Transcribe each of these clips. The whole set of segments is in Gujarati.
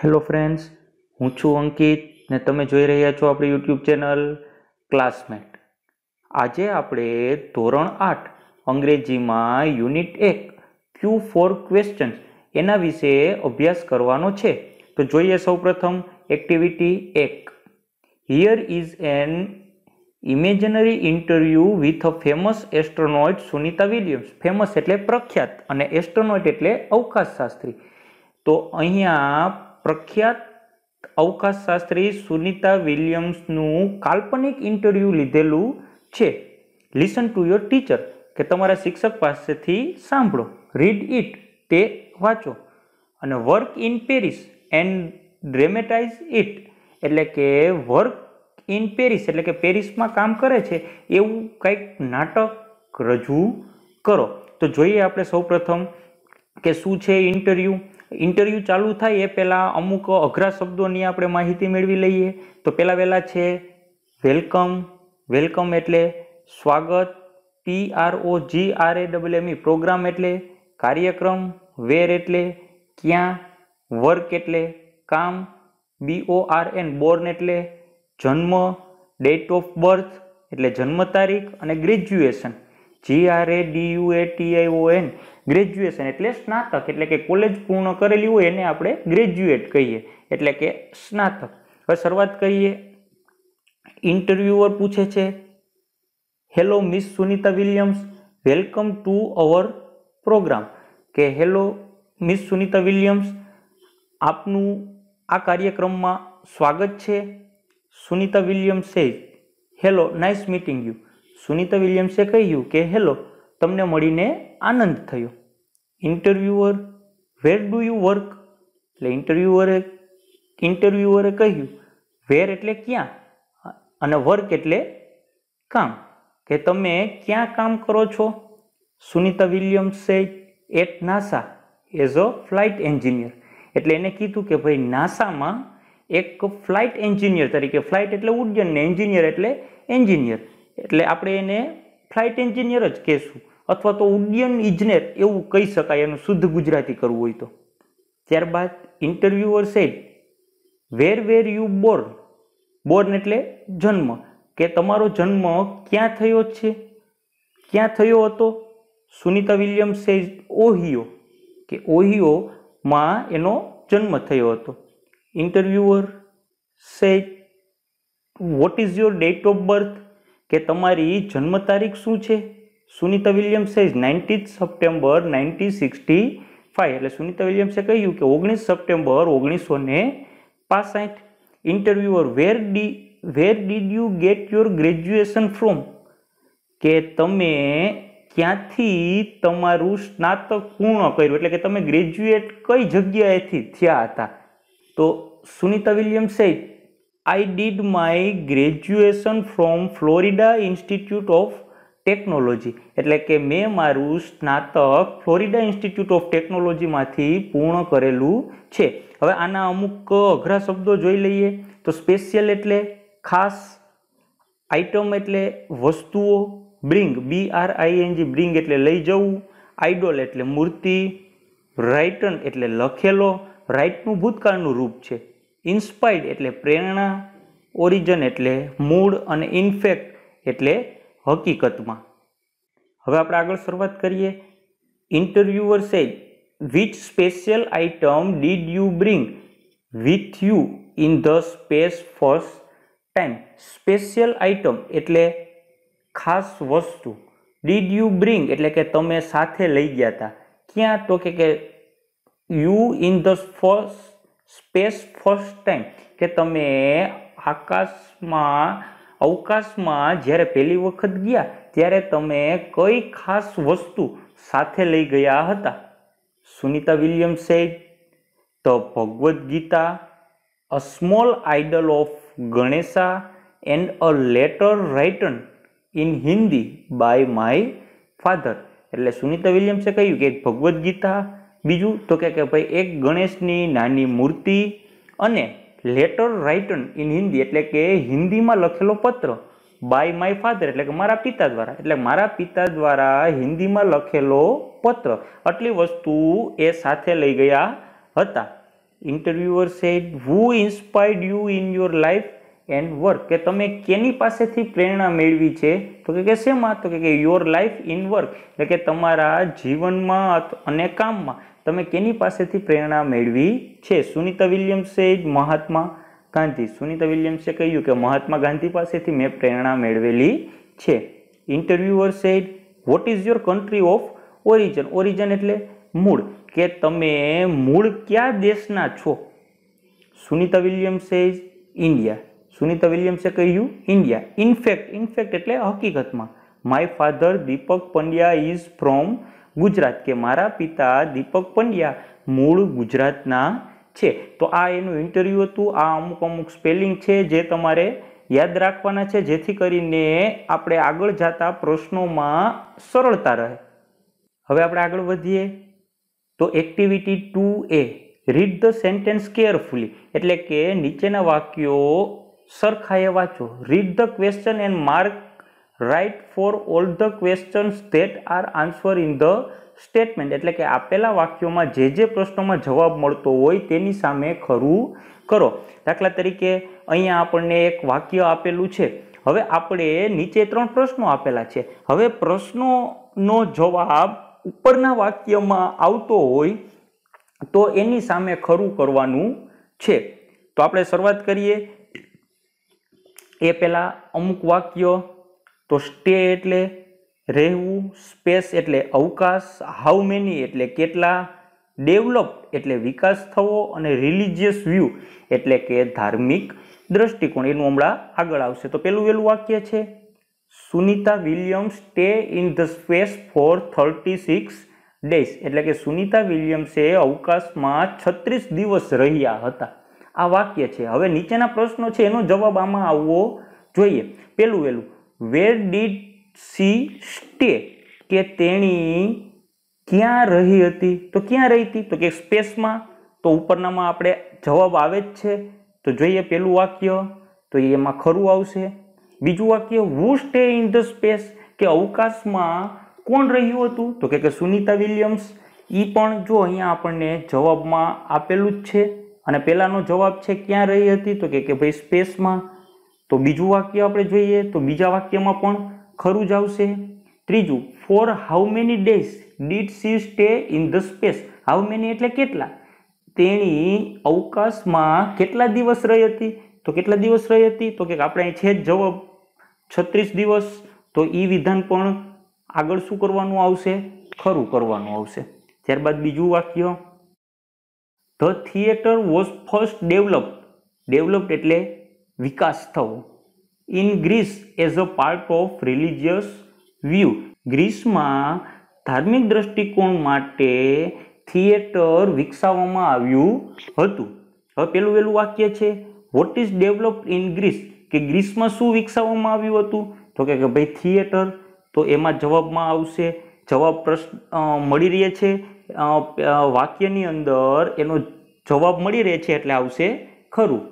હેલો ફ્રેન્ડ્સ હું છું અંકિત ને તમે જોઈ રહ્યા છો આપણી યુટ્યુબ ચેનલ ક્લાસમેટ આજે આપણે ધોરણ આઠ અંગ્રેજીમાં યુનિટ એક ક્યુ ફોર ક્વેશ્ચન એના વિશે અભ્યાસ કરવાનો છે તો જોઈએ સૌપ્રથમ એક્ટિવિટી એક here is an imaginary interview with a famous astronaut Sunita Williams famous એટલે પ્રખ્યાત અને એસ્ટ્રોનોઇટ એટલે અવકાશશાસ્ત્રી તો અહીંયા પ્રખ્યાત અવકાશશાસ્ત્રી સુનિતા વિલિયમ્સનું કાલ્પનિક ઇન્ટરવ્યૂ લીધેલું છે લિસન ટુ યોર ટીચર કે તમારા શિક્ષક પાસેથી સાંભળો રીડ ઇટ તે વાંચો અને work in pairs and dramatize it એટલે કે વર્ક ઇન પેરિસ એટલે કે પેરિસમાં કામ કરે છે એવું કંઈક નાટક રજૂ કરો તો જોઈએ આપણે સૌપ્રથમ કે શું છે ઇન્ટરવ્યૂ ઇન્ટરવ્યૂ ચાલુ થાય એ પહેલાં અમુક અઘરા શબ્દોની આપણે માહિતી મેળવી લઈએ તો પહેલાં વહેલા છે વેલકમ વેલકમ એટલે સ્વાગત P R O G R A double M programme એટલે કાર્યક્રમ વેર એટલે ક્યાં વર્ક એટલે કામ B O R N born એટલે જન્મ ડેટ ઓફ બર્થ એટલે જન્મ તારીખ અને graduation G R A D U A T I O N graduation એટલે સ્નાતક એટલે કે કોલેજ પૂર્ણ કરેલી હોય એને આપણે ગ્રેજ્યુએટ કહીએ એટલે કે સ્નાતક હવે શરૂઆત કરીએ ઇન્ટરવ્યુઅર પૂછે છે hello miss Sunita Williams welcome to our programme કે હેલો મિસ સુનિતા વિલિયમ્સ આપનું આ કાર્યક્રમમાં સ્વાગત છે સુનિતા વિલિયમ્સે hello nice meeting you Sunita વિલિયમ્સે કહ્યું કે હેલો તમને મળીને આનંદ થયો interviewer where do you work એટલે ઇન્ટરવ્યુઅરે ઇન્ટરવ્યુઅરે કહ્યું વેર એટલે ક્યાં અને વર્ક એટલે કામ કે તમે ક્યાં કામ કરો છો સુનિતા વિલિયમ્સે at NASA as a flight engineer એટલે એને કીધું કે ભાઈ નાસામાં એક ફ્લાઇટ એન્જિનિયર તરીકે ફ્લાઇટ એટલે ઉડ્ડયન ને એન્જિનિયર એટલે એન્જિનિયર એટલે આપણે એને ફ્લાઇટ એન્જિનિયર જ કહેશું અથવા તો ઉડ્ડયન ઇજનેર એવું કહી શકાય એનું શુદ્ધ ગુજરાતી કરવું હોય તો ત્યારબાદ interviewer said where where you born born એટલે જન્મ કે તમારો જન્મ ક્યાં થયો છે ક્યાં થયો હતો સુનિતા વિલિયમ સેઝ ઓહિયો કે ઓહિયોમાં એનો જન્મ થયો હતો interviewer says what is your date of birth કે તમારી જન્મ તારીખ શું છે Sunita Williams says ninetieth September nineteen sixty five એટલે સુનિતા વિલિયમ્સે કહ્યું કે ઓગણીસ સપ્ટેમ્બર ઓગણીસો ને પાસઠ interviewer where did where did you get your graduation from કે તમે ક્યાંથી તમારું સ્નાતક પૂર્ણ કર્યું એટલે કે તમે ગ્રેજ્યુએટ કઈ જગ્યાએથી થયા હતા તો સુનિતા વિલિયમ્સે I did my graduation from Florida institute of technology એટલે કે મેં મારું સ્નાતક ફ્લોરિડા ઇન્સ્ટિટ્યૂટ ઓફ ટેકનોલોજીમાંથી પૂર્ણ કરેલું છે હવે આના અમુક અઘરા શબ્દો જોઈ લઈએ તો સ્પેશિયલ એટલે ખાસ આઇટમ એટલે વસ્તુઓ bring B R I N G bring એટલે લઈ જવું આઈડોલ એટલે મૂર્તિ રાઇટન એટલે લખેલો રાઇટનું ભૂતકાળનું રૂપ છે ઇન્સ્પાયર્ડ એટલે પ્રેરણા ઓરિજન એટલે મૂળ અને ઇન્ફેક્ટ એટલે હકીકતમાં હવે આપણે આગળ શરૂઆત કરીએ interviewer said which special item did you bring with you in the space first time special item એટલે ખાસ વસ્તુ ડીડ યુ બ્રિંગ એટલે કે તમે સાથે લઈ ગયા હતા ક્યાં તો કે you in the first space first time કે તમે આકાશમાં અવકાશમાં જ્યારે પહેલી વખત ગયા ત્યારે તમે કઈ ખાસ વસ્તુ સાથે લઈ ગયા હતા સુનિતા વિલિયમ્સે says the Bhagavad Gita a small idol of Ganesha and a letter written in Hindi by my father એટલે સુનિતા વિલિયમ્સે કહ્યું કે ભગવદ્ ગીતા બીજું તો કે ભાઈ એક ગણેશની નાની મૂર્તિ અને લેટર રાઇટન ઇન હિન્દી એટલે કે હિન્દીમાં લખેલો પત્ર બાય માય ફાધર એટલે કે મારા પિતા દ્વારા એટલે મારા પિતા દ્વારા હિન્દીમાં લખેલો પત્ર આટલી વસ્તુ એ સાથે લઈ ગયા હતા interviewer said who inspired you in your life and work કે તમે કેની પાસેથી પ્રેરણા મેળવી છે તો કે શેમાં તો કે યોર લાઈફ ઇન વર્ક એટલે કે તમારા જીવનમાં અને કામમાં તમે કેની પાસેથી પ્રેરણા મેળવી છે સુનિતા વિલિયમ્સે જ મહાત્મા ગાંધી સુનિતા વિલિયમ્સે કહ્યું કે મહાત્મા ગાંધી પાસેથી મેં પ્રેરણા મેળવેલી છે interviewer said what is your country of origin origin એટલે મૂળ કે તમે મૂળ કયા દેશના છો સુનિતા વિલિયમ્સે ઇન્ડિયા સુનિતા વિલિયમ્સે કહ્યું ઇન્ડિયા ઇનફેક્ટ ઇનફેક્ટ એટલે હકીકતમાં my father Deepak Pandya is from Gujarat કે મારા પિતા દીપક પંડ્યા મૂળ ગુજરાતના છે તો આ એનું ઇન્ટરવ્યૂ હતું આ અમુક અમુક સ્પેલિંગ છે જે તમારે યાદ રાખવાના છે જેથી કરીને આપણે આગળ જતા પ્રશ્નોમાં સરળતા રહે હવે આપણે આગળ વધીએ તો activity two A read the sentence carefully એટલે કે નીચેના વાક્યો સરખાએ વાંચો read the question and mark right for all the questions that are answer in the statement એટલે કે આપેલા વાક્યોમાં જે જે પ્રશ્નોમાં જવાબ મળતો હોય તેની સામે ખરું કરો દાખલા તરીકે અહીંયા આપણને એક વાક્ય આપેલું છે હવે આપણે નીચે ત્રણ પ્રશ્નો આપેલા છે હવે પ્રશ્નોનો જવાબ ઉપરના વાક્યમાં આવતો હોય તો એની સામે ખરું કરવાનું છે તો આપણે શરૂઆત કરીએ એ પહેલાં અમુક વાક્યો તો સ્ટે એટલે રહેવું સ્પેસ એટલે અવકાશ હાઉ મેની એટલે કેટલા ડેવલપ એટલે વિકાસ થવો અને રિલિજિયસ વ્યૂ એટલે કે ધાર્મિક દ્રષ્ટિકોણ એનું હમણાં આગળ આવશે તો પેલું વહેલું વાક્ય છે Sunita Williams stay in the space for thirty six days એટલે કે સુનિતા વિલિયમ્સે અવકાશમાં છત્રીસ દિવસ રહ્યા હતા આ વાક્ય છે હવે નીચેના પ્રશ્નો છે એનો જવાબ આમાં આવવો જોઈએ પેલું વહેલું વેર ડીડ સી સ્ટે કે તેણી ક્યાં રહી હતી તો ક્યાં રહી હતી તો કે સ્પેસમાં તો ઉપરનામાં આપણે જવાબ આવે જ છે તો જોઈએ પહેલું વાક્ય તો એમાં ખરું આવશે બીજું વાક્ય who stay in the space કે અવકાશમાં કોણ રહ્યું હતું તો કે સુનિતા વિલિયમ્સ એ પણ જો અહીંયા આપણને જવાબમાં આપેલું જ છે અને પહેલાંનો જવાબ છે ક્યાં રહી હતી તો કે ભાઈ સ્પેસમાં તો બીજું વાક્ય આપણે જોઈએ તો બીજા વાક્યમાં પણ ખરું જ આવશે ત્રીજું for how many days did she stay in the space how many એટલે કેટલા તેણી અવકાશમાં કેટલા દિવસ રહી હતી તો કેટલા દિવસ રહી હતી તો કે આપણે અહીં છે જ જવાબ છત્રીસ દિવસ તો એ વિધાન પણ આગળ શું કરવાનું આવશે ખરું કરવાનું આવશે ત્યારબાદ બીજું વાક્ય the theatre was first develop developed એટલે વિકાસ થવો in Greece as a part of religious view ગ્રીસમાં ધાર્મિક દ્રષ્ટિકોણ માટે થિયેટર વિકસાવવામાં આવ્યું હતું હવે પેલું વહેલું વાક્ય છે what is develop in Greece કે ગ્રીસમાં શું વિકસાવવામાં આવ્યું હતું તો કે ભાઈ થિયેટર તો એમાં જવાબમાં આવશે જવાબ પ્રશ્ન મળી રહે છે વાક્યની અંદર એનો જવાબ મળી રહે છે એટલે આવશે ખરું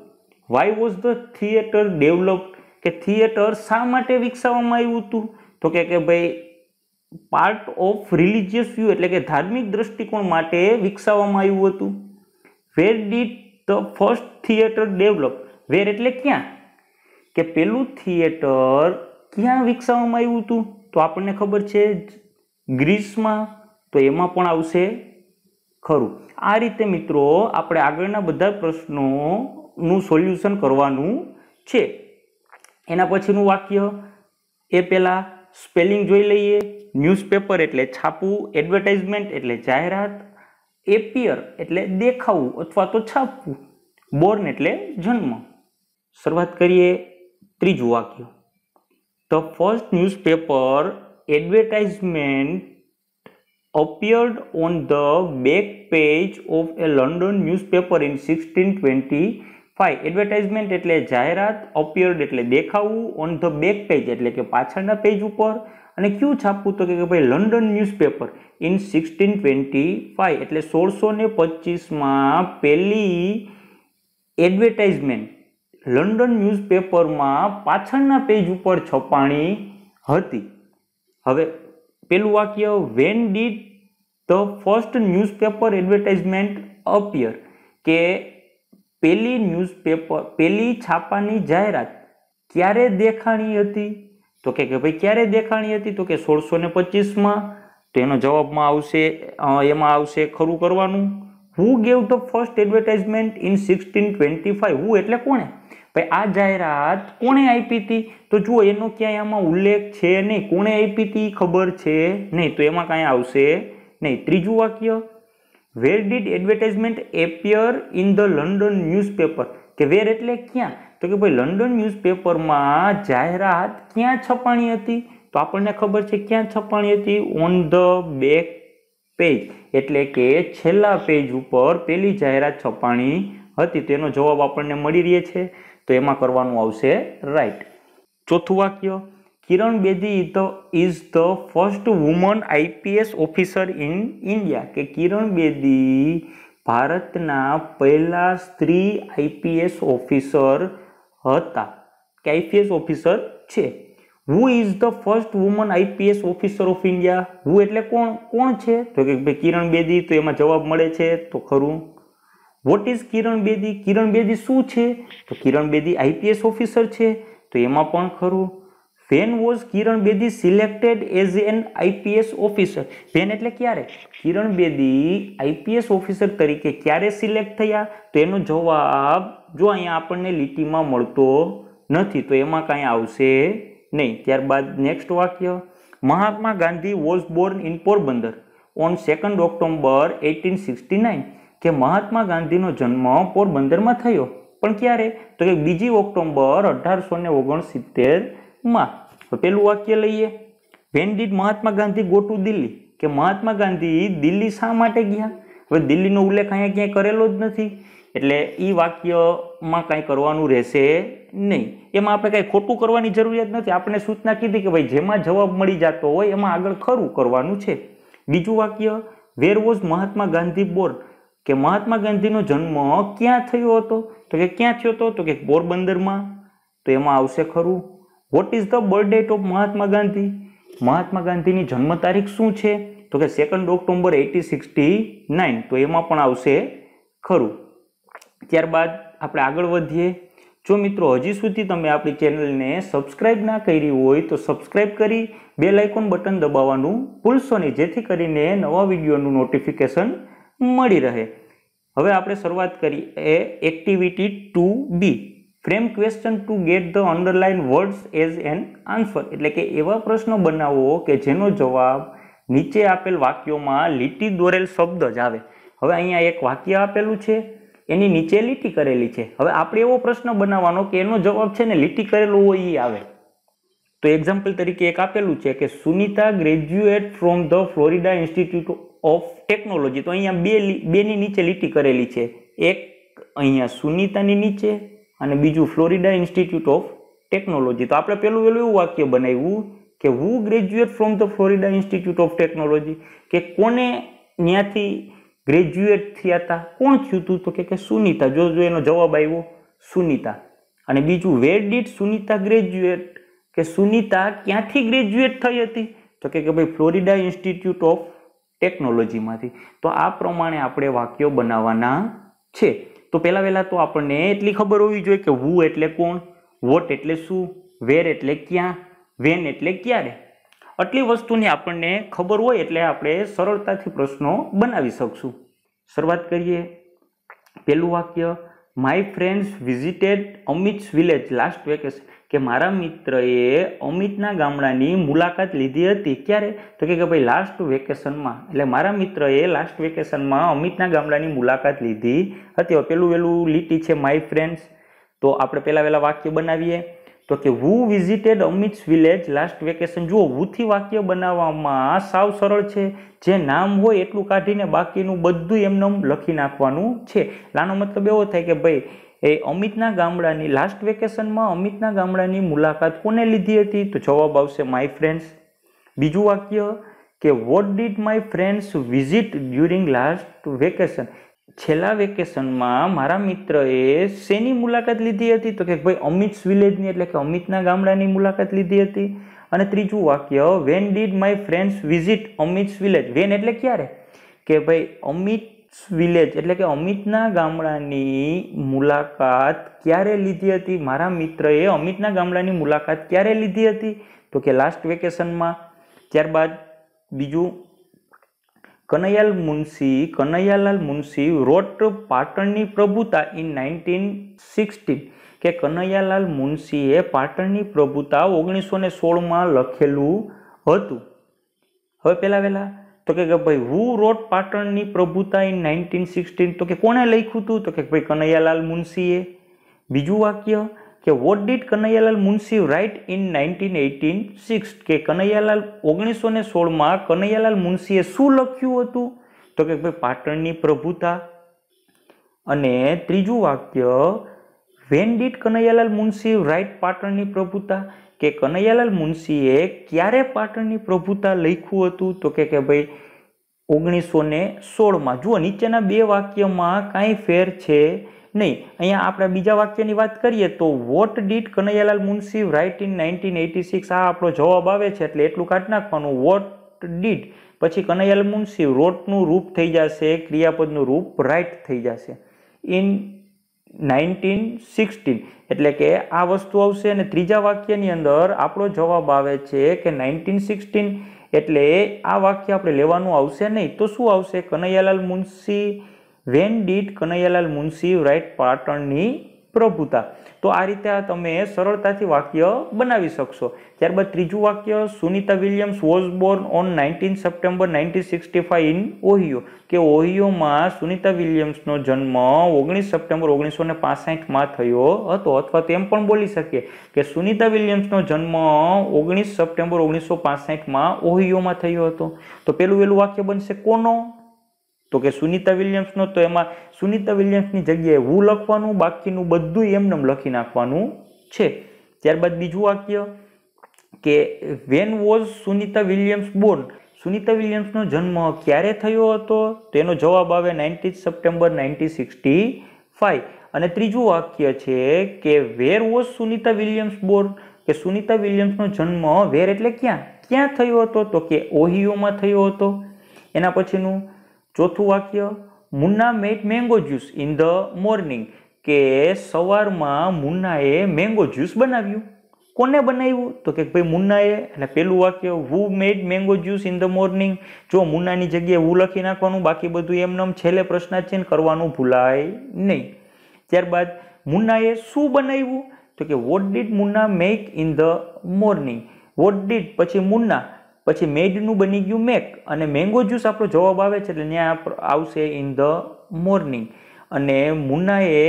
why was the theatre develop કે થિયેટર શા માટે વિકસાવવામાં આવ્યું હતું તો કે કે ભાઈ પાર્ટ ઓફ રિલિજિયસ વ્યૂ એટલે કે ધાર્મિક દ્રષ્ટિકોણ માટે વિકસાવવામાં આવ્યું હતું where did the first theatre develop where એટલે ક્યાં કે પેલું થિયેટર ક્યાં વિકસાવવામાં આવ્યું હતું તો આપણને ખબર છે ગ્રીસમાં તો એમાં પણ આવશે ખરું આ રીતે મિત્રો આપણે આગળના બધા પ્રશ્નો નું સોલ્યુશન કરવાનું છે એના પછીનું વાક્ય એ પહેલાં સ્પેલિંગ જોઈ લઈએ ન્યૂઝપેપર એટલે છાપવું એડવર્ટાઇઝમેન્ટ એટલે જાહેરાત એપિયર એટલે દેખાવું અથવા તો છાપવું બોર્ન એટલે જન્મ શરૂઆત કરીએ ત્રીજું વાક્ય the first newspaper advertisement appeared on the back page of a London newspaper in sixteen twenty five advertisement એટલે જાહેરાત અપિયર્ડ એટલે દેખાવું ઓન ધ બેક પેજ એટલે કે પાછળના પેજ ઉપર અને ક્યુ છાપવું તો કે ભાઈ London newspaper in sixteen twenty five એટલે સોળસો ને પચીસમાં પહેલી એડવર્ટાઇઝમેન્ટ લંડન ન્યૂઝપેપરમાં પાછળના પેજ ઉપર છપાણી હતી હવે પેલું વાક્ય when did the first newspaper advertisement appear કે પેલી ન્યૂઝપેપર પહેલી છાપાની જાહેરાત ક્યારે દેખાણી હતી તો કે ભાઈ ક્યારે દેખાણી હતી તો કે સોળસો ને પચીસમાં તો એનો જવાબમાં આવશે એમાં આવશે ખરું કરવાનું who gave the first advertisement in sixteen twenty five who એટલે કોણે ભાઈ આ જાહેરાત કોણે આપી હતી તો જુઓ એનો ક્યાંય આમાં ઉલ્લેખ છે નહીં કોણે આપી હતી ખબર છે નહીં તો એમાં કાંઈ આવશે નહીં ત્રીજું વાક્ય where did advertisement appear in the London newspaper કે વેર એટલે ક્યાં તો કે ભાઈ લંડન ન્યૂઝપેપરમાં જાહેરાત ક્યાં છપાણી હતી તો આપણને ખબર છે ક્યાં છપાણી હતી ઓન ધ બેક પેજ એટલે કે છેલ્લા પેજ ઉપર પેલી જાહેરાત છપાણી હતી તેનો જવાબ આપણને મળી રહે છે તો એમાં કરવાનું આવશે રાઈટ ચોથું વાક્ય કિરણ બેદી તો is the first woman IPS officer in India કે કિરણ બેદી ભારતના પહેલા સ્ત્રી આઈપીએસ ઓફિસર હતા કે આઈપીએસ ઓફિસર છે who is the first woman IPS officer of India who એટલે કોણ કોણ છે તો કે ભાઈ કિરણ બેદી તો એમાં જવાબ મળે છે તો ખરું વોટ ઇઝ કિરણ બેદી કિરણ બેદી શું છે તો કિરણ બેદી આઈપીએસ ઓફિસર છે તો એમાં પણ ખરું when was Kiran Bedi selected as an IPS officer when એટલે ક્યારે કિરણ બેદી આઈપીએસ ઓફિસર તરીકે ક્યારે સિલેક્ટ થયા તો એનો જવાબ જો અહીંયા આપણને લીટીમાં મળતો નથી તો એમાં કાંઈ આવશે નહીં ત્યારબાદ નેક્સ્ટ વાક્ય Mahatma Gandhi was born in Porbandar on second October eighteen sixty nine કે મહાત્મા ગાંધીનો જન્મ પોરબંદરમાં થયો પણ ક્યારે તો કે બીજી ઓક્ટોબર અઢારસો ને ઓગણસિત્તેર માં પેલું વાક્ય લઈએ when did Mahatma Gandhi go to Delhi કે મહાત્મા ગાંધી દિલ્હી શા માટે ગયા હવે દિલ્હીનો ઉલ્લેખ અહીંયા ક્યાંય કરેલો જ નથી એટલે એ વાક્યમાં કાંઈ કરવાનું રહેશે નહીં એમાં આપણે કાંઈ ખોટું કરવાની જરૂરિયાત નથી આપણે સૂચના કીધી કે ભાઈ જેમાં જવાબ મળી જતો હોય એમાં આગળ ખરું કરવાનું છે બીજું વાક્ય where was Mahatma Gandhi born કે મહાત્મા ગાંધીનો જન્મ ક્યાં થયો હતો તો કે ક્યાં થયો હતો તો કે પોરબંદરમાં તો એમાં આવશે ખરું what is the birth date of Mahatma Gandhi Mahatma ગાંધીની જન્મ તારીખ શું છે તો કે second October eighteen sixty nine તો એમાં પણ આવશે ખરું ત્યારબાદ આપણે આગળ વધીએ જો મિત્રો હજી સુધી તમે આપણી ચેનલને સબસ્ક્રાઇબ ના કરી હોય તો સબસ્ક્રાઇબ કરી બે લાઇકોન બટન દબાવવાનું ભૂલશો નહીં જેથી કરીને નવા વિડીયોનું નોટિફિકેશન મળી રહે હવે આપણે શરૂઆત કરીએ activity to be frame question to get the underline words as an answer એટલે કે એવા પ્રશ્નો બનાવો કે જેનો જવાબ નીચે આપેલ વાક્યોમાં લીટી દોરેલ શબ્દ જ આવે હવે અહીંયા એક વાક્ય આપેલું છે એની નીચે લીટી કરેલી છે હવે આપણે એવો પ્રશ્ન બનાવવાનો કે એનો જવાબ છે ને લીટી કરેલો હોય એ આવે તો એક્ઝામ્પલ તરીકે એક આપેલું છે કે Sunita graduate from the Florida institute of Technology તો અહીંયા બે બેની નીચે લીટી કરેલી છે એક અહીંયા સુનિતાની નીચે અને બીજું ફ્લોરિડા ઇન્સ્ટિટ્યૂટ ઓફ ટેકનોલોજી તો આપણે પહેલું પહેલું એવું વાક્ય બનાવ્યું કે who graduate from the Florida institute of Technology કે કોને ત્યાંથી ગ્રેજ્યુએટ થયા હતા કોણ થયું હતું તો કે સુનિતા જો જો એનો જવાબ આવ્યો સુનિતા અને બીજું વેર ડીડ સુનિતા ગ્રેજ્યુએટ કે સુનિતા ક્યાંથી ગ્રેજ્યુએટ થઈ હતી તો કે ભાઈ ફ્લોરિડા ઇન્સ્ટિટ્યૂટ ઓફ ટેકનોલોજીમાંથી તો આ પ્રમાણે આપણે વાક્યો બનાવવાના છે તો પહેલાં વહેલાં તો આપણને એટલી ખબર હોવી જોઈએ કે હું એટલે કોણ વોટ એટલે શું વેર એટલે ક્યાં વેન એટલે ક્યારે આટલી વસ્તુની આપણને ખબર હોય એટલે આપણે સરળતાથી પ્રશ્નો બનાવી શકશું શરૂઆત કરીએ પહેલું વાક્ય my friends visited Amit's village last vacation કે મારા મિત્રએ અમિતના ગામડાની મુલાકાત લીધી હતી ક્યારે તો કે ભાઈ લાસ્ટ વેકેશનમાં એટલે મારા મિત્રએ લાસ્ટ વેકેશનમાં અમિતના ગામડાની મુલાકાત લીધી હતી પેલું વહેલું લીટી છે માય ફ્રેન્ડ્સ તો આપણે પહેલાં વહેલાં વાક્ય બનાવીએ તો કે who visited Amit's village last vacation જુઓ વુથી વાક્ય બનાવવામાં આ સાવ સરળ છે જે નામ હોય એટલું કાઢીને બાકીનું બધું એમને લખી નાખવાનું છે લાનો મતલબ એવો થાય કે ભાઈ એ અમિતના ગામડાની લાસ્ટ વેકેશનમાં અમિતના ગામડાની મુલાકાત કોને લીધી હતી તો જવાબ આવશે માય ફ્રેન્ડ્સ બીજું વાક્ય કે what did my friends visit during last vacation છેલ્લા વેકેશનમાં મારા મિત્રએ શેની મુલાકાત લીધી હતી તો કે ભાઈ અમિત્સ વિલેજની એટલે કે અમિતના ગામડાની મુલાકાત લીધી હતી અને ત્રીજું વાક્ય when did my friends visit Amit's village when એટલે ક્યારે કે ભાઈ અમિત વિલેજ એટલે કે અમિતના ગામડાની મુલાકાત ક્યારે લીધી હતી મારા મિત્રએ અમિતના ગામડાની મુલાકાત ક્યારે લીધી હતી તો કે લાસ્ટ વેકેશનમાં ત્યારબાદ બીજું કનૈયાલ મુનશી કનૈયાલાલ મુનશી રોટ પાટણની પ્રભુતા ઇન નાઇન્ટીન સિક્સટીન કે કનૈયાલાલ મુનશીએ પાટણની પ્રભુતા ઓગણીસો ને સોળમાં લખેલું હતું હવે પહેલાં વહેલાં તો કે ભાઈ હુ રોટ પાટણની પ્રભુતા ઇન નાઇન્ટીન સિક્સટીન તો કે કોણે લખ્યું હતું તો કે ભાઈ કનૈયાલાલ મુનશીએ બીજું વાક્ય કે what did Kanaiyalal Munshi write in nineteen eighteen six કે કનૈયાલાલ ઓગણીસો ને સોળમાં કનૈયાલાલ મુનશીએ શું લખ્યું હતું તો કે ભાઈ પાટણની પ્રભુતા અને ત્રીજું વાક્ય when did Kanaiyalal Munshi write પાટણની પ્રભુતા કે કનૈયાલાલ મુનશીએ ક્યારે પાટણની પ્રભુતા લખ્યું હતું તો કે ભાઈ ઓગણીસો ને સોળમાં જુઓ નીચેના બે વાક્યમાં કાંઈ ફેર છે નહીં અહીંયા આપણે બીજા વાક્યની વાત કરીએ તો what did Kanaiyalal Munshi write in nineteen eighty six આ આપણો જવાબ આવે છે એટલે એટલું કાઢી નાખવાનું વોટ ડીટ પછી કનૈયાલ મુનશી રોટનું રૂપ થઈ જશે ક્રિયાપદનું રૂપ રાઇટ થઈ જશે ઇન નાઇન્ટીન સિક્સટીન એટલે કે આ વસ્તુ આવશે અને ત્રીજા વાક્યની અંદર આપણો જવાબ આવે છે કે નાઇન્ટીન સિક્સટીન એટલે આ વાક્ય આપણે લેવાનું આવશે નહીં તો શું આવશે Kanaiyalal Munshi when did Kanaiyalal Munshi write પાટણની પ્રભુતા તો આ રીતે તમે સરળતાથી વાક્ય બનાવી શકશો ત્યારબાદ ત્રીજું વાક્ય Sunita Williams was born on nineteen September nineteen sixty five in Ohio કે ઓહિયોમાં સુનિતા વિલિયમ્સનો જન્મ ઓગણીસ સપ્ટેમ્બર ઓગણીસો ને પાસઠમાં થયો હતો અથવા તેમ પણ બોલી શકીએ કે સુનિતા વિલિયમ્સનો જન્મ ઓગણીસ સપ્ટેમ્બર ઓગણીસો પાસઠમાં ઓહિયોમાં થયો હતો તો પેલું વહેલું વાક્ય બનશે કોનો તો કે સુનિતા વિલિયમ્સનો તો એમાં સુનિતા વિલિયમ્સની જગ્યાએ હું લખવાનું બાકીનું બધું એમને લખી નાખવાનું છે ત્યારબાદ બીજું વાક્ય કે when was Sunita Williams born Sunita વિલિયમ્સનો જન્મ ક્યારે થયો હતો તો એનો જવાબ આવે nineteen September nineteen sixty five અને ત્રીજું વાક્ય છે કે where was Sunita Williams born કે સુનિતા વિલિયમ્સનો જન્મ વેર એટલે ક્યાં ક્યાં થયો હતો તો કે ઓહિયોમાં થયો હતો એના પછીનું ચોથું વાક્ય Munna made mango juice in the morning કે સવારમાં મુન્નાએ મેંગો જ્યુસ બનાવ્યું કોને બનાવ્યું તો કે ભાઈ મુન્નાએ એટલે પહેલું વાક્ય who made mango juice in the morning જો મુન્નાની જગ્યાએ વુ લખી નાખવાનું બાકી બધું એમનેમ છેલ્લે પ્રશ્ન છે ને કરવાનું ભૂલાય નહીં ત્યારબાદ મુન્નાએ શું બનાવ્યું તો કે what did Munna make in the morning what did પછી મુન્ના પછી મેડનું બની ગયું મેક અને મેંગો જ્યુસ આપણો જવાબ આવે છે એટલે ત્યાં આવશે ઇન ધ મોર્નિંગ અને મુન્નાએ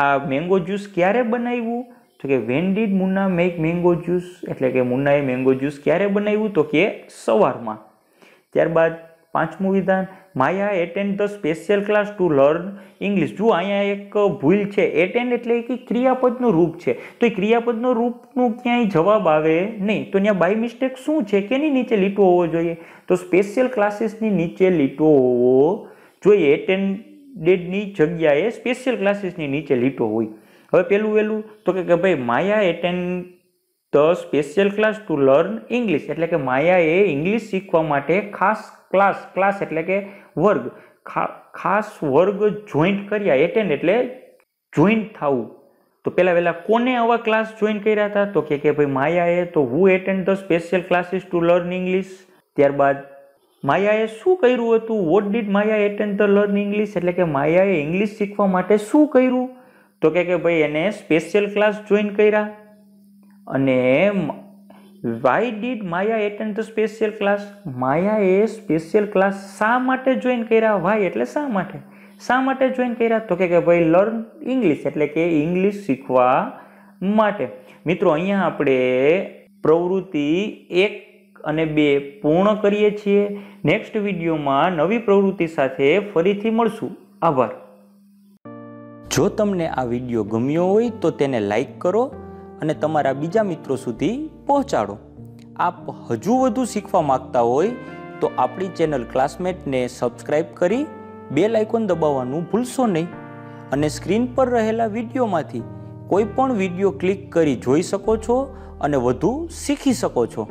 આ મેંગો જ્યુસ ક્યારે બનાવ્યું તો કે when did Munna make mango juice એટલે કે મુન્નાએ મેંગો જ્યુસ ક્યારે બનાવ્યું તો કે સવારમાં ત્યારબાદ પાંચમું વિધાન Maya attend the special class to learn English જુઓ અહીંયા એક ભૂલ છે એટેન્ડ એટલે કે ક્રિયાપદનું રૂપ છે તો એ ક્રિયાપદનું રૂપનું ક્યાંય જવાબ આવે નહીં તો ત્યાં બાય મિસ્ટેક શું છે કેની નીચે લીટો હોવો જોઈએ તો સ્પેશિયલ ક્લાસીસની નીચે લીટો હોવો જોઈએ એટેન્ડેડની જગ્યાએ સ્પેશિયલ ક્લાસીસની નીચે લીટો હોય હવે પેલું વહેલું તો કે ભાઈ Maya attend the special class to learn English એટલે કે માયાએ ઇંગ્લિશ શીખવા માટે ખાસ ક્લાસ ક્લાસ એટલે કે વર્ગ ખાસ વર્ગ જોઈન્ટ કર્યા એટેન્ડ એટલે જોઈન્ટ થવું તો પહેલાં પહેલાં કોને આવા ક્લાસ જોઈન કર્યા હતા તો કે કે ભાઈ માયાએ તો who attend the special classes to learn English ત્યારબાદ માયાએ શું કર્યું હતું what did Maya attend the learn English એટલે કે માયાએ ઇંગ્લિશ શીખવા માટે શું કર્યું તો કે કે ભાઈ એને સ્પેશિયલ ક્લાસ જોઈન કર્યા અને why did Maya attend the special class માયાએ સ્પેશિયલ ક્લાસ શા માટે જોઈન કર્યા વાય એટલે શા માટે શા માટે જોઈન કર્યા તો કે ભાઈ લર્ન ઇંગ્લિશ એટલે કે ઇંગ્લિશ શીખવા માટે મિત્રો અહીંયા આપણે પ્રવૃત્તિ એક અને બે પૂર્ણ કરીએ છીએ નેક્સ્ટ વિડીયોમાં નવી પ્રવૃત્તિ સાથે ફરીથી મળશું આભાર જો તમને આ વિડીયો ગમ્યો હોય તો તેને લાઈક કરો અને તમારા બીજા મિત્રો સુધી પહોંચાડો આપ હજુ વધુ શીખવા માંગતા હોય તો આપણી ચેનલ ક્લાસમેટને સબસ્ક્રાઇબ કરી બે લાઇકોન દબાવવાનું ભૂલશો નહીં અને સ્ક્રીન પર રહેલા વિડીયોમાંથી કોઈ પણ વિડીયો ક્લિક કરી જોઈ શકો છો અને વધુ શીખી શકો છો